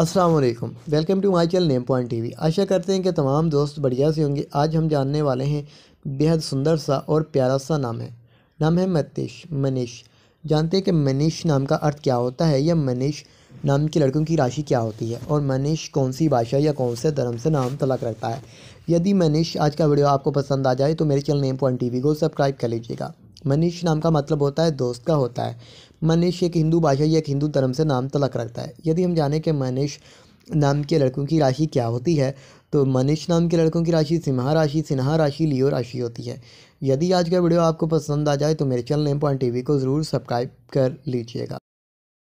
अस्सलाम वालेकुम welcome to my channel name point TV आशा करते हैं कि तमाम दोस्त बढ़िया से होंगे आज हम जानने वाले हैं बेहद सुंदर सा और प्यारा सा नाम है नाम है मतेश मनीष जानते हैं कि मनीष नाम का अर्थ क्या होता है या मनीष नाम के लड़कों की राशि क्या होती है और मनीष कौन सी भाषा या कौन से धर्म से नाम तलाक रखता है यदि मनीष आज का वीडियो आपको पसंद आ जाए तो मेरे चैनल नेम पॉइंट टी को सब्सक्राइब कर लीजिएगा मनीष नाम का मतलब होता है दोस्त का होता है मनीष एक हिंदू भाषा या एक हिंदू धर्म से नाम तलक रखता है यदि हम जाने कि मनीष नाम के लड़कों की राशि क्या होती है तो मनीष नाम के लड़कों की राशि सिम्हा राशि सिन्हा राशि लियो राशि होती है यदि आज का वीडियो आपको पसंद आ जाए तो मेरे चैनल नेम पॉइंट टी को ज़रूर सब्सक्राइब कर लीजिएगा